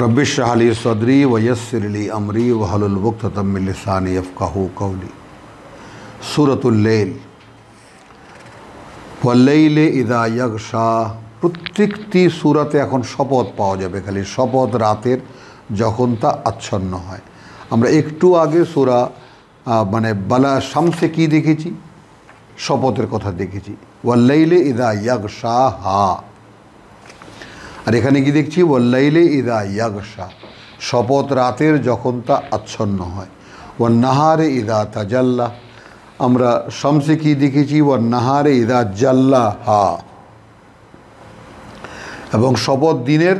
rubbish Ali सदरी वयसरली বক্ত वहलुलवक्तमिलसानी আফকাহু কৌলি সুরতুল্লেল ওয়াল্লাইলে ইদা ইয়াগশা প্রত্যেকটি সুরাতে এখন শপথ পাওয়া যাবে খালি শপথ রাতের যখন তা আচ্ছন্ন হয় আমরা একটু আগে সুরা মানে বালা শামসে কি দেখেছি শপথের কথা দেখেছি ওয়াল্লাইলে ইদা শাহ হা আর এখানে কি দেখছি ওয়াল্লাইলে ইদা ইয়াগসা শপথ রাতের যখন তা আচ্ছন্ন হয় ও নাহারে ইদা তাজাল্লা আমরা শমসে কি দেখেছি ও নাহারে ইদা জাল্লা হা এবং শপথ দিনের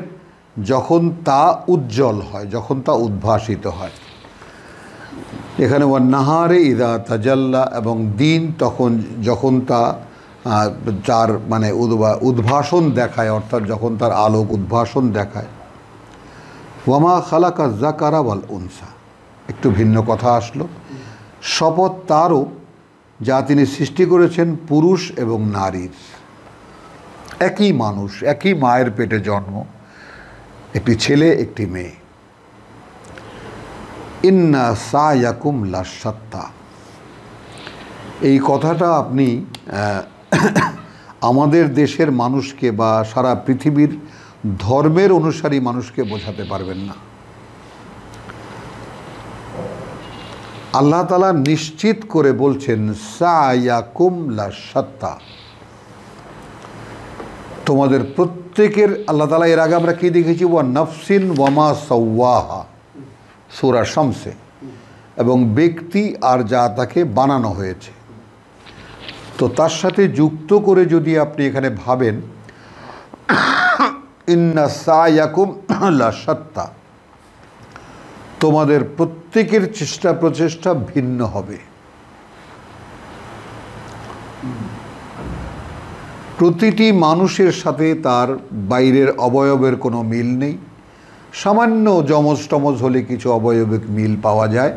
যখন তা উজ্জ্বল হয় যখন তা উদ্ভাসিত হয় এখানে নাহারে ইদা তাজাল্লা এবং দিন তখন যখন তা তার মানে উদ্ভাসন দেখায় অর্থাৎ যখন তার আলোক উদ্ভাসন দেখায় ওয়ামা খালাকা জাকারা বল উনসা একটু ভিন্ন কথা আসলো শপথ তারও যা তিনি সৃষ্টি করেছেন পুরুষ এবং নারীর একই মানুষ একই মায়ের পেটে জন্ম একটি ছেলে একটি মেয়ে ইন্না ইয়াকুম লাসাত্তা এই কথাটা আপনি আমাদের দেশের মানুষকে বা সারা পৃথিবীর ধর্মের অনুসারী মানুষকে বোঝাতে পারবেন না আল্লাহ তালা নিশ্চিত করে বলছেন সায়াকুম কুমলা সত্তা তোমাদের প্রত্যেকের আল্লাহ তালা এর আগে আমরা কী দেখেছি ওয়া নফসিন ওয়ামা সৌয়াহা সুরা শমসে এবং ব্যক্তি আর যা তাকে বানানো হয়েছে তো তার সাথে যুক্ত করে যদি আপনি এখানে ভাবেন ইন্না সায়াকুম সত্তা তোমাদের প্রত্যেকের চেষ্টা প্রচেষ্টা ভিন্ন হবে প্রতিটি মানুষের সাথে তার বাইরের অবয়বের কোনো মিল নেই সামান্য যমজ টমজ হলে কিছু অবয়বিক মিল পাওয়া যায়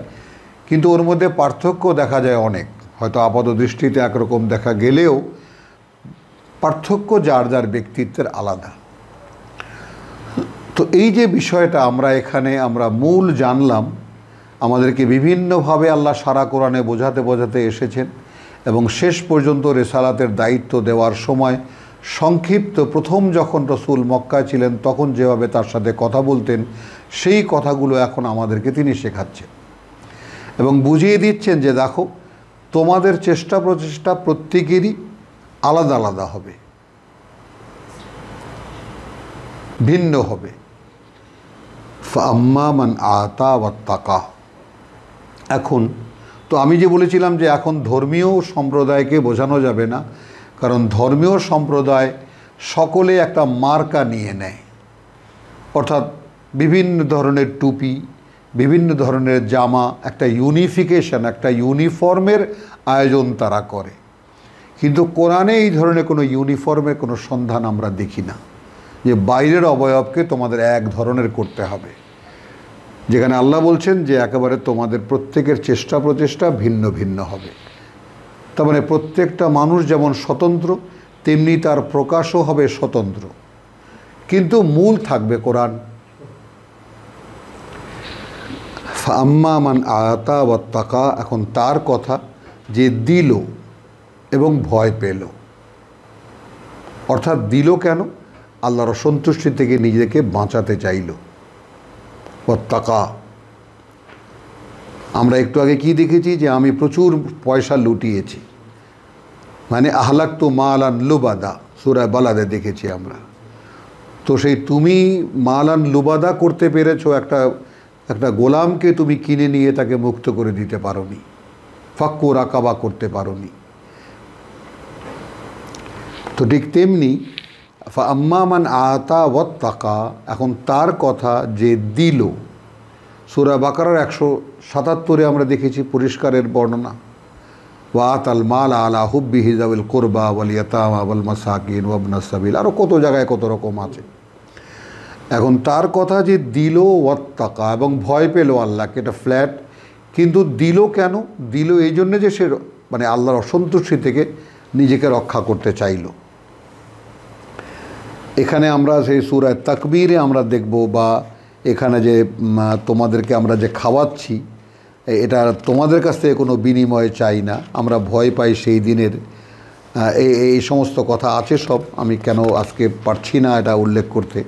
কিন্তু ওর মধ্যে পার্থক্য দেখা যায় অনেক হয়তো আপাত দৃষ্টিতে একরকম দেখা গেলেও পার্থক্য যার যার ব্যক্তিত্বের আলাদা তো এই যে বিষয়টা আমরা এখানে আমরা মূল জানলাম আমাদেরকে বিভিন্নভাবে আল্লাহ সারা কোরআনে বোঝাতে বোঝাতে এসেছেন এবং শেষ পর্যন্ত রেসালাতের দায়িত্ব দেওয়ার সময় সংক্ষিপ্ত প্রথম যখন রসুল মক্কায় ছিলেন তখন যেভাবে তার সাথে কথা বলতেন সেই কথাগুলো এখন আমাদেরকে তিনি শেখাচ্ছেন এবং বুঝিয়ে দিচ্ছেন যে দেখো তোমাদের চেষ্টা প্রচেষ্টা প্রত্যেকেরই আলাদা আলাদা হবে ভিন্ন হবে আম্মা মান আতা বা তাকা এখন তো আমি যে বলেছিলাম যে এখন ধর্মীয় সম্প্রদায়কে বোঝানো যাবে না কারণ ধর্মীয় সম্প্রদায় সকলে একটা মার্কা নিয়ে নেয় অর্থাৎ বিভিন্ন ধরনের টুপি বিভিন্ন ধরনের জামা একটা ইউনিফিকেশন একটা ইউনিফর্মের আয়োজন তারা করে কিন্তু কোরআনে এই ধরনের কোনো ইউনিফর্মের কোনো সন্ধান আমরা দেখি না যে বাইরের অবয়বকে তোমাদের এক ধরনের করতে হবে যেখানে আল্লাহ বলছেন যে একেবারে তোমাদের প্রত্যেকের চেষ্টা প্রচেষ্টা ভিন্ন ভিন্ন হবে তার মানে প্রত্যেকটা মানুষ যেমন স্বতন্ত্র তেমনি তার প্রকাশও হবে স্বতন্ত্র কিন্তু মূল থাকবে কোরআন আম্মা মান আয়াতা ও তাকা এখন তার কথা যে দিল এবং ভয় পেল অর্থাৎ দিল কেন আল্লাহর সন্তুষ্টি থেকে নিজেকে বাঁচাতে চাইল তাকা আমরা একটু আগে কি দেখেছি যে আমি প্রচুর পয়সা লুটিয়েছি মানে আহলাক তো আন লুবাদা সুরায় বালাদে দেখেছি আমরা তো সেই তুমি আন লুবাদা করতে পেরেছো একটা একটা গোলামকে তুমি কিনে নিয়ে তাকে মুক্ত করে দিতে পারোনি ফাক্কু রাকাবা করতে পারোনি তো ঠিক তেমনি আম্মামান আতা ওয়াত্তাকা এখন তার কথা যে দিল সুরা বাকারার একশো সাতাত্তরে আমরা দেখেছি পরিষ্কারের বর্ণনা ওয়াত আল মাল আলা হুব্বি হিজাউল কোরবা ওয়াল ইয়াতামা মাসাকিন ওয়াবনা সাবিল আরও কত জায়গায় কত রকম আছে এখন তার কথা যে দিল ওয়াত্তাকা এবং ভয় পেল আল্লাহকে এটা ফ্ল্যাট কিন্তু দিল কেন দিল এই জন্যে যে সে মানে আল্লাহর অসন্তুষ্টি থেকে নিজেকে রক্ষা করতে চাইল এখানে আমরা সেই সুরায় তাকবীরে আমরা দেখব বা এখানে যে তোমাদেরকে আমরা যে খাওয়াচ্ছি এটা তোমাদের কাছ থেকে কোনো বিনিময় চাই না আমরা ভয় পাই সেই দিনের এই সমস্ত কথা আছে সব আমি কেন আজকে পারছি না এটা উল্লেখ করতে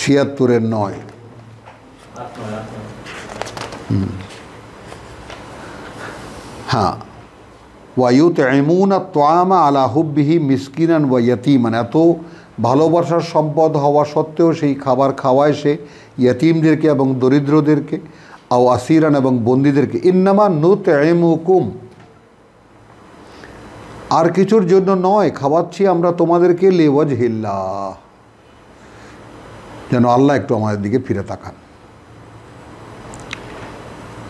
ছিয়াত্তরের নয় হ্যাঁ ওয়ায়ুত এমন আর তোয়ামা আলাহুবিহি মিসকিনান ওয়াইয়াতি মানে এত ভালোবাসার সম্পদ হওয়া সত্ত্বেও সেই খাবার খাওয়ায় সে ইয়তিমদেরকে এবং দরিদ্রদেরকে আও আসিরান এবং বন্দীদেরকে ইন্নামা নুত এমুকুম আর কিছুর জন্য নয় খাওয়াচ্ছি আমরা তোমাদেরকে লেওয়াজ হিল্লা যেন আল্লাহ একটু আমাদের দিকে ফিরে তাকান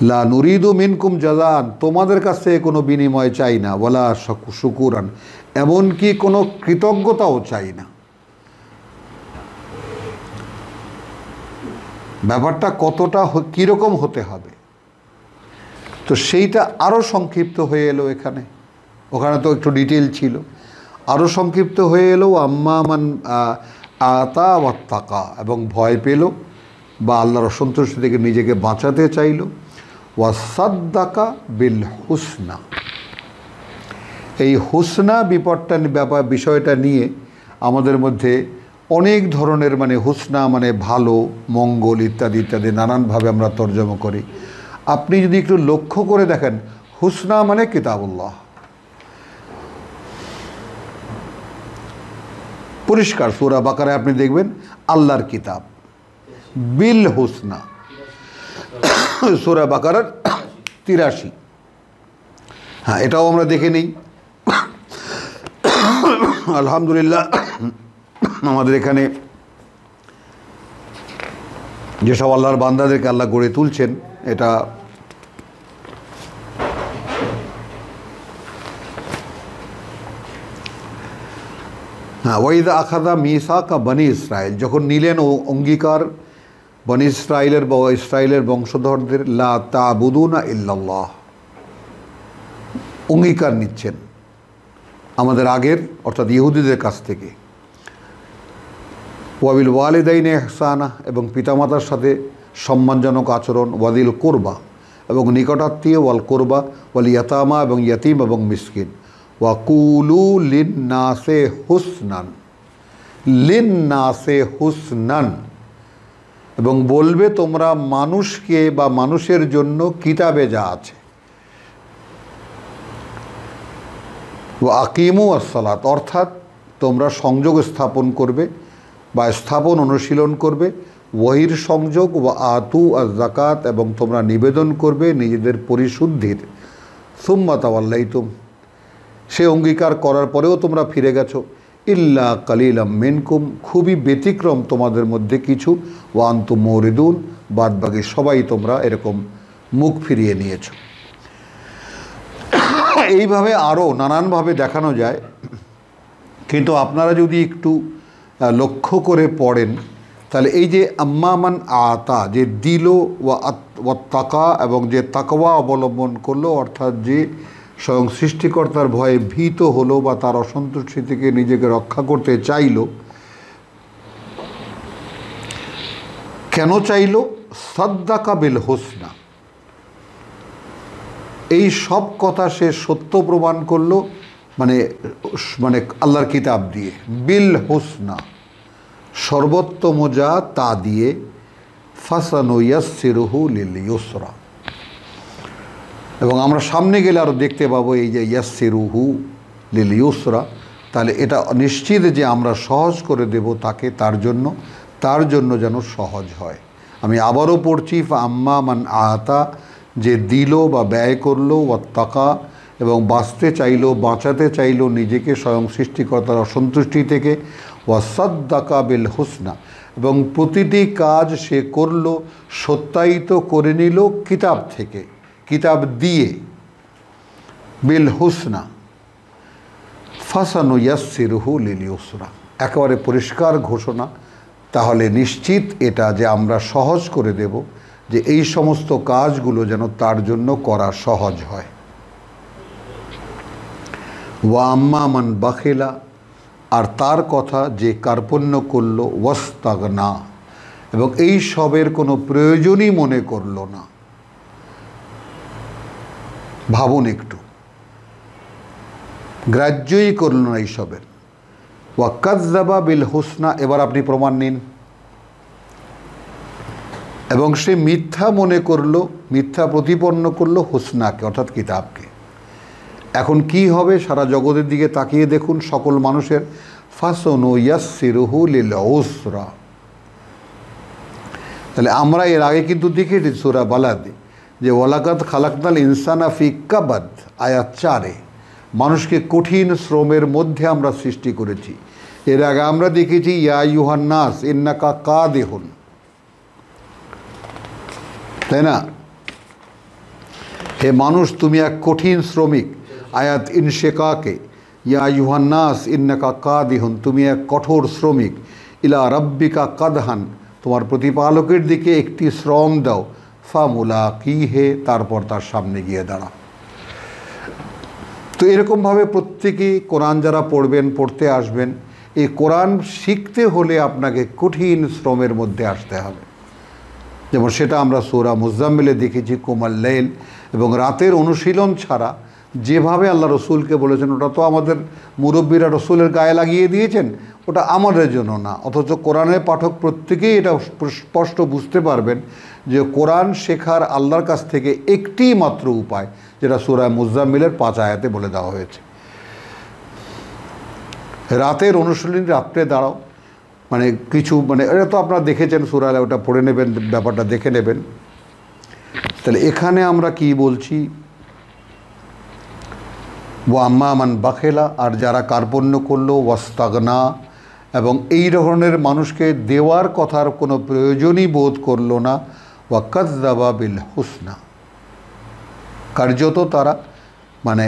লা নুরিদু মিনকুম জাজান তোমাদের কাছ থেকে কোনো বিনিময় চাই না বলা শুকুরান এমনকি কোনো কৃতজ্ঞতাও চাই না ব্যাপারটা কতটা কীরকম হতে হবে তো সেইটা আরও সংক্ষিপ্ত হয়ে এলো এখানে ওখানে তো একটু ডিটেল ছিল আরও সংক্ষিপ্ত হয়ে এলো আম্মা মান আতা বা তাকা এবং ভয় পেল বা আল্লাহর অসন্তুষ্টি থেকে নিজেকে বাঁচাতে চাইল ওয়াসাদ্দাকা বিল হুসনা এই হুসনা বিপদটা ব্যাপার বিষয়টা নিয়ে আমাদের মধ্যে অনেক ধরনের মানে হুসনা মানে ভালো মঙ্গল ইত্যাদি ইত্যাদি নানানভাবে আমরা তর্জমা করি আপনি যদি একটু লক্ষ্য করে দেখেন হুসনা মানে কিতাবুল্লাহ পরিষ্কার সুরা বাকারে আপনি দেখবেন আল্লাহর কিতাব বিল হোসনা সুরা বাকারার তিরাশি হ্যাঁ এটাও আমরা দেখে নিই আলহামদুলিল্লাহ আমাদের এখানে যেসব আল্লাহর বান্দাদেরকে আল্লাহ গড়ে তুলছেন এটা হ্যাঁ ওয়াইদ আখাদা মিসা কা বনি ইসরায়েল যখন নিলেন ও অঙ্গীকার বনি ইসরায়েলের বা ইসরায়েলের বংশধরদের লা তাবুদুনা ইল্লাল্লাহ অঙ্গীকার নিচ্ছেন আমাদের আগের অর্থাৎ ইহুদিদের কাছ থেকে ওয়াবিল ওয়ালিদাইনে এহসানা এবং পিতামাতার সাথে সম্মানজনক আচরণ ওয়াদিল কোরবা এবং নিকটাত্মীয় ওয়াল কোরবা ওয়াল ইয়াতামা এবং ইয়াতিম এবং মিসকিন ওয়াকুলু লিন নাসে হুসনান লিন নাসে হুসনান এবং বলবে তোমরা মানুষকে বা মানুষের জন্য কিতাবে যা আছে ও আকিমু আসসালাত অর্থাৎ তোমরা সংযোগ স্থাপন করবে বা স্থাপন অনুশীলন করবে ওহির সংযোগ ও আতু আর জাকাত এবং তোমরা নিবেদন করবে নিজেদের পরিশুদ্ধির সুম্মা তাওয়াল্লাইতুম সে অঙ্গীকার করার পরেও তোমরা ফিরে গেছো ইল্লা কালিলাম মেনকুম খুবই ব্যতিক্রম তোমাদের মধ্যে কিছু ওয়ান্ত মরিদুন বাদবাকি সবাই তোমরা এরকম মুখ ফিরিয়ে নিয়েছ এইভাবে আরও নানানভাবে দেখানো যায় কিন্তু আপনারা যদি একটু লক্ষ্য করে পড়েন তাহলে এই যে আম্মামান আতা যে দিল ও তাকা এবং যে তাকওয়া অবলম্বন করলো অর্থাৎ যে স্বয়ং সৃষ্টিকর্তার ভয়ে ভীত হলো বা তার অসন্তুষ্টি থেকে নিজেকে রক্ষা করতে চাইল কেন চাইল সদ্দা কাবিল হোসনা এই সব কথা সে সত্য প্রমাণ করল মানে মানে আল্লাহর কিতাব দিয়ে বিল হোসনা সর্বোত্তম যা তা দিয়ে ফাসানো ইয়াসিরহু লিল ইউসরা এবং আমরা সামনে গেলে আরও দেখতে পাবো এই যে ইয়াসিরুহু লিল ইউসরা তাহলে এটা নিশ্চিত যে আমরা সহজ করে দেব তাকে তার জন্য তার জন্য যেন সহজ হয় আমি আবারও পড়ছি আম্মা মান আতা যে দিল বা ব্যয় করলো ওয়াত্তাকা এবং বাঁচতে চাইলো বাঁচাতে চাইলো নিজেকে স্বয়ং সৃষ্টিকর্তার অসন্তুষ্টি থেকে ওয়াসাদ্দাকা বিল হুসনা এবং প্রতিটি কাজ সে করল সত্যায়িত করে নিল কিতাব থেকে কিতাব দিয়ে বিল হুসনা ফাসানু ইয়াসিরহু লিল ইউসরা একেবারে পরিষ্কার ঘোষণা তাহলে নিশ্চিত এটা যে আমরা সহজ করে দেব যে এই সমস্ত কাজগুলো যেন তার জন্য করা সহজ হয় ওয়া আম্মা মান বাখেলা আর তার কথা যে কার্পণ্য করল ওয়াস্তাগনা এবং এই সবের কোনো প্রয়োজনই মনে করল না ভাবুন একটু গ্রাহ্যই করল না এইসবের ওয়াক্কাজাবা বিল হুসনা এবার আপনি প্রমাণ নিন এবং সে মিথ্যা মনে করলো মিথ্যা প্রতিপন্ন করলো হুসনাকে অর্থাৎ কিতাবকে এখন কি হবে সারা জগতের দিকে তাকিয়ে দেখুন সকল মানুষের ফাসন ইয়াসিরুহু লিল উসরা তাহলে আমরা এর আগে কিন্তু দেখেছি সুরা বালাদি যে ওয়ালাকাত খালাকনাল ইনসানা ফি কাবাদ আয়াত চারে মানুষকে কঠিন শ্রমের মধ্যে আমরা সৃষ্টি করেছি এর আগে আমরা দেখেছি ইয়া ইউহান নাস ইন্নাকা কা দেহন তাই না হে মানুষ তুমি এক কঠিন শ্রমিক আয়াত ইনশেকাকে ইয়া ইউহান নাস ইন্নাকা কা দেহন তুমি এক কঠোর শ্রমিক ইলা রব্বিকা কাদহান তোমার প্রতিপালকের দিকে একটি শ্রম দাও কি হে তারপর তার সামনে গিয়ে দাঁড়া তো এরকমভাবে প্রত্যেকেই কোরআন যারা পড়বেন পড়তে আসবেন এই কোরআন শিখতে হলে আপনাকে কঠিন শ্রমের মধ্যে আসতে হবে যেমন সেটা আমরা সৌরা মুজাম্মিলে দেখেছি কোমাল লেল এবং রাতের অনুশীলন ছাড়া যেভাবে আল্লাহ রসুলকে বলেছেন ওটা তো আমাদের মুরব্বীরা রসুলের গায়ে লাগিয়ে দিয়েছেন ওটা আমাদের জন্য না অথচ কোরআনের পাঠক প্রত্যেকেই এটা স্পষ্ট বুঝতে পারবেন যে কোরআন শেখার আল্লাহর কাছ থেকে একটি মাত্র উপায় যেটা সুরায় মুজাম্মিলের পাঁচ আয়াতে বলে দেওয়া হয়েছে রাতের অনুশীলন রাত্রে দাঁড়াও মানে কিছু মানে এটা তো আপনারা দেখেছেন সুরায় ওটা পড়ে নেবেন ব্যাপারটা দেখে নেবেন তাহলে এখানে আমরা কি বলছি ও আম্মান বাখেলা আর যারা কার্পণ্য করলো ওয়াস্তাগনা এবং এই ধরনের মানুষকে দেওয়ার কথার কোনো প্রয়োজনই বোধ করলো না ওয়া কাজদাবা বিল হুসনা কার্যত তারা মানে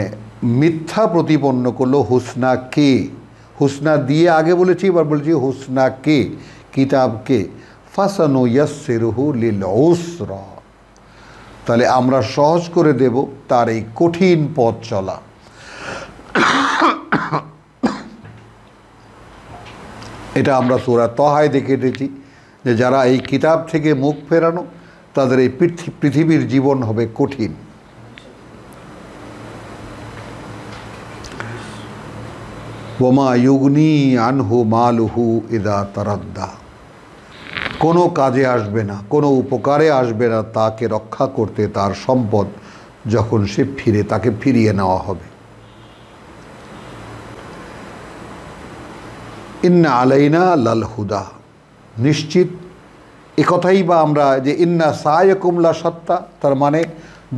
মিথ্যা প্রতিপন্ন করলো হুসনা কে হুসনা দিয়ে আগে বলেছি এবার বলেছি হুসনা কে কিতাবকে ফাসানু ইয়াসিরহু লিল তাহলে আমরা সহজ করে দেব তার এই কঠিন পথ চলা এটা আমরা সুরা তহায় দেখে এটেছি যে যারা এই কিতাব থেকে মুখ ফেরানো তাদের এই পৃথিবীর জীবন হবে কঠিন বোমা ইউগ্নি আনহু মালুহু ইদা তারাদ্দা কোনো কাজে আসবে না কোনো উপকারে আসবে না তাকে রক্ষা করতে তার সম্পদ যখন সে ফিরে তাকে ফিরিয়ে নেওয়া হবে ইন্না আলাইনা লাল হুদা নিশ্চিত একথাই বা আমরা যে ইন্না কুমলা সত্তা তার মানে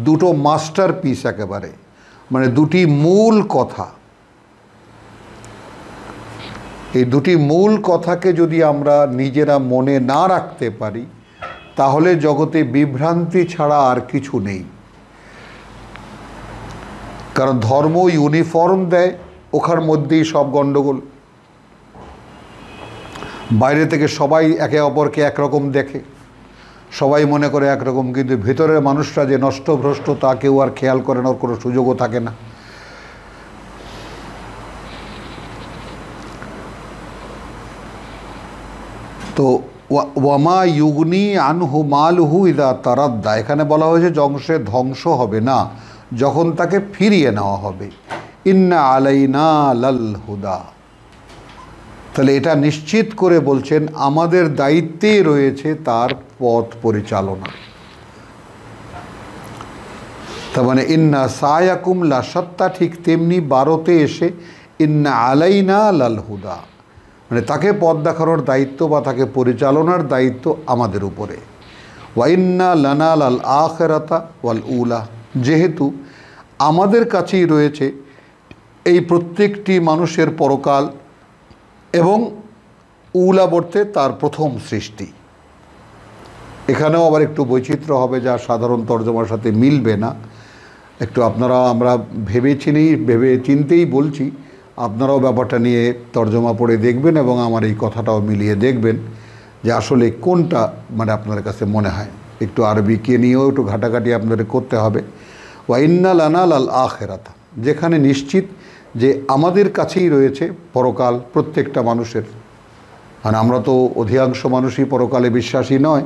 দুটো মাস্টার পিস একেবারে মানে দুটি মূল কথা এই দুটি মূল কথাকে যদি আমরা নিজেরা মনে না রাখতে পারি তাহলে জগতে বিভ্রান্তি ছাড়া আর কিছু নেই কারণ ধর্ম ইউনিফর্ম দেয় ওখার মধ্যেই সব গণ্ডগোল বাইরে থেকে সবাই একে অপরকে একরকম দেখে সবাই মনে করে একরকম কিন্তু ভেতরের মানুষরা যে নষ্টভ্রষ্ট তা কেউ আর খেয়াল করেন ওর কোনো সুযোগও থাকে না তো ওয়ামা ইউগনি আনহু মালহু ইদা তারাদ্দা এখানে বলা হয়েছে যংশে ধ্বংস হবে না যখন তাকে ফিরিয়ে নেওয়া হবে ইন্না আলাইনা লাল হুদা তাহলে এটা নিশ্চিত করে বলছেন আমাদের দায়িত্বেই রয়েছে তার পথ পরিচালনা তার মানে ইন্না সায়াকুম লা সত্তা ঠিক তেমনি বারোতে এসে ইন্না আলাইনা লাল হুদা মানে তাকে পথ দেখানোর দায়িত্ব বা তাকে পরিচালনার দায়িত্ব আমাদের উপরে ওয়াইন্না লানা লাল আখেরাতা ওয়াল উলা যেহেতু আমাদের কাছেই রয়েছে এই প্রত্যেকটি মানুষের পরকাল এবং উলাবর্তে তার প্রথম সৃষ্টি এখানেও আবার একটু বৈচিত্র্য হবে যা সাধারণ তর্জমার সাথে মিলবে না একটু আপনারা আমরা ভেবে চিনি ভেবে চিনতেই বলছি আপনারাও ব্যাপারটা নিয়ে তর্জমা পড়ে দেখবেন এবং আমার এই কথাটাও মিলিয়ে দেখবেন যে আসলে কোনটা মানে আপনার কাছে মনে হয় একটু আরবিকে নিয়েও একটু ঘাটাঘাটি আপনাদের করতে হবে ওয়াইন্নাল আনাল আল আখেরাতা যেখানে নিশ্চিত যে আমাদের কাছেই রয়েছে পরকাল প্রত্যেকটা মানুষের মানে আমরা তো অধিকাংশ মানুষই পরকালে বিশ্বাসী নয়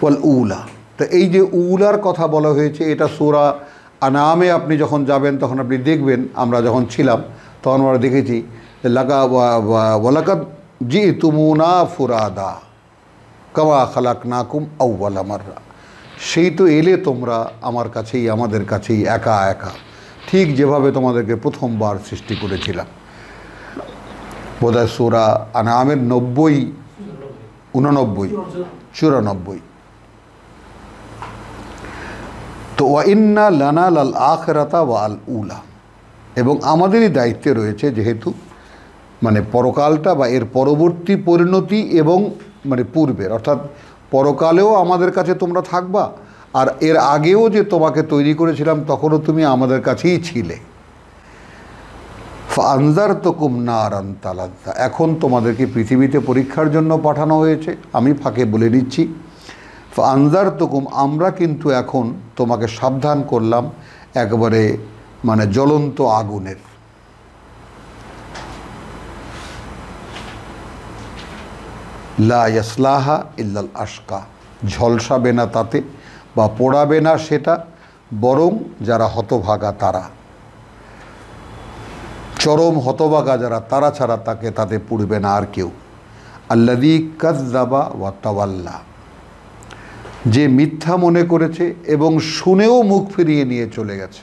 বল উলা তা এই যে উলার কথা বলা হয়েছে এটা সোরা আনামে আপনি যখন যাবেন তখন আপনি দেখবেন আমরা যখন ছিলাম তখন আমরা দেখেছি লাগা ওয়ালাকাত জি তুমুনা ফুরাদা কাবা খালাক নাকুম আউ্বাল আমাররা সেই তো এলে তোমরা আমার কাছেই আমাদের কাছেই একা একা ঠিক যেভাবে তোমাদেরকে প্রথমবার সৃষ্টি করেছিলাম বোধহয় সোরা আনামের নব্বই উননব্বই চুরানব্বই তো ওয়াইন্না লানা লাল আখরাতা ওয়া আল উলা এবং আমাদেরই দায়িত্বে রয়েছে যেহেতু মানে পরকালটা বা এর পরবর্তী পরিণতি এবং মানে পূর্বের অর্থাৎ পরকালেও আমাদের কাছে তোমরা থাকবা আর এর আগেও যে তোমাকে তৈরি করেছিলাম তখনও তুমি আমাদের কাছেই ছিলে ফানজার তকুম নারান তালাদ্দা এখন তোমাদেরকে পৃথিবীতে পরীক্ষার জন্য পাঠানো হয়েছে আমি ফাঁকে বলে দিচ্ছি ফানজার তকুম আমরা কিন্তু এখন তোমাকে সাবধান করলাম একবারে মানে জ্বলন্ত আগুনের লা ইয়াসলাহা ইল্লাল আশকা ঝলসাবে না তাতে বা পড়াবে না সেটা বরং যারা হতভাগা তারা চরম হতভাগা যারা তারা ছাড়া তাকে তাতে পড়বে না আর কেউ আল্লাদি কাজদাবা ওয়া তাওয়াল্লা যে মিথ্যা মনে করেছে এবং শুনেও মুখ ফিরিয়ে নিয়ে চলে গেছে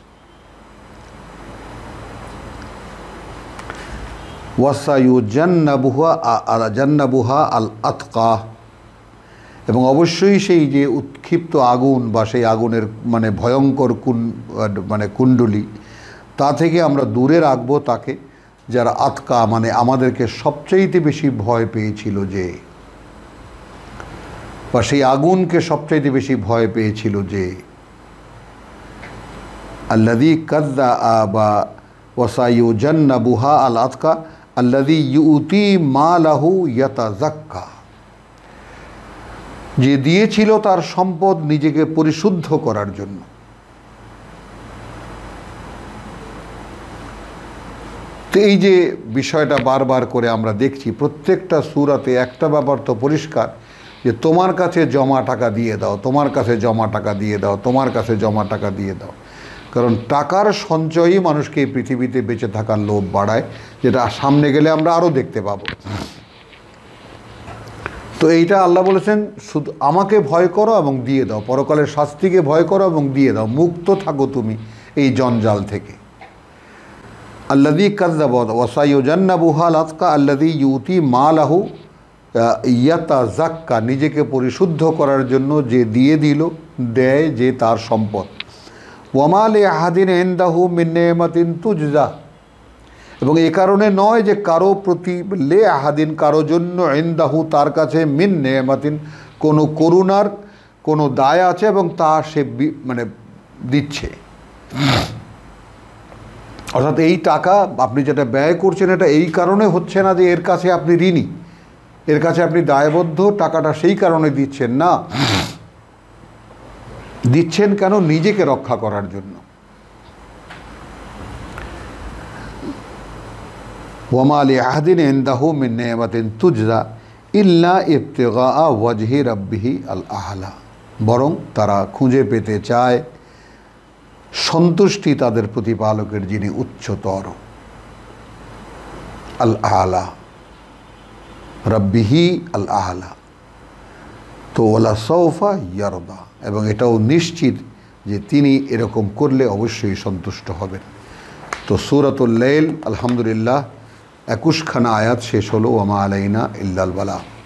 ওয়াসায়ু জান্নাবুহা আ জান্নাবুহা আল আতকা এবং অবশ্যই সেই যে উৎক্ষিপ্ত আগুন বা সেই আগুনের মানে ভয়ঙ্কর কুন মানে কুণ্ডলি তা থেকে আমরা দূরে রাখবো তাকে যারা আতকা মানে আমাদেরকে সবচেয়েতে বেশি ভয় পেয়েছিল যে বা সেই আগুনকে সবচাইতে বেশি ভয় পেয়েছিল যে আল্লাদি কদ্দা আবা ওসাইউ জন্না বুহা আল আতকা আল্লাদি ইউতি মা লাহু ইয়তা জাক্কা যে দিয়েছিল তার সম্পদ নিজেকে পরিশুদ্ধ করার জন্য তো এই যে বিষয়টা বারবার করে আমরা দেখছি প্রত্যেকটা সুরাতে একটা ব্যাপার তো পরিষ্কার যে তোমার কাছে জমা টাকা দিয়ে দাও তোমার কাছে জমা টাকা দিয়ে দাও তোমার কাছে জমা টাকা দিয়ে দাও কারণ টাকার সঞ্চয়ই মানুষকে এই পৃথিবীতে বেঁচে থাকার লোভ বাড়ায় যেটা সামনে গেলে আমরা আরও দেখতে পাবো তো এইটা আল্লাহ বলেছেন শুধু আমাকে ভয় করো এবং দিয়ে দাও পরকালের শাস্তিকে ভয় করো এবং দিয়ে দাও মুক্ত থাকো তুমি এই জঞ্জাল থেকে আল্লাদি কাজাব ওসাইজান্না বুহাল আতকা আল্লাদি ইউতি মালাহু ইয়াতা জাক্কা নিজেকে পরিশুদ্ধ করার জন্য যে দিয়ে দিল দেয় যে তার সম্পদ ওয়ামালে আহাদিন এন্দাহু মিন্নেমাতিন তুজা এবং এ কারণে নয় যে কারো প্রতি লে আহাদিন কারো জন্য ইন্দাহু তার কাছে মিন নেমাতিন কোনো করুণার কোনো দায় আছে এবং তা সে মানে দিচ্ছে অর্থাৎ এই টাকা আপনি যেটা ব্যয় করছেন এটা এই কারণে হচ্ছে না যে এর কাছে আপনি ঋণী এর কাছে আপনি দায়বদ্ধ টাকাটা সেই কারণে দিচ্ছেন না দিচ্ছেন কেন নিজেকে রক্ষা করার জন্য ওমাল আহদিন ইন্দাহু মিন নেমাতিন তুজরা ইল্লা ইফতেগা ওয়াজহি রব্বিহি আল আহলা বরং তারা খুঁজে পেতে চায় সন্তুষ্টি তাদের প্রতিপালকের যিনি উচ্চতর আল আহলা রব্বিহি আল আহলা তো ওলা সৌফা ইয়ারদা এবং এটাও নিশ্চিত যে তিনি এরকম করলে অবশ্যই সন্তুষ্ট হবেন তো সুরাতুল লাইল আলহামদুলিল্লাহ একুশখানা আয়াত শেষ হলো ওমা আলাইনা ইল্লাল বালা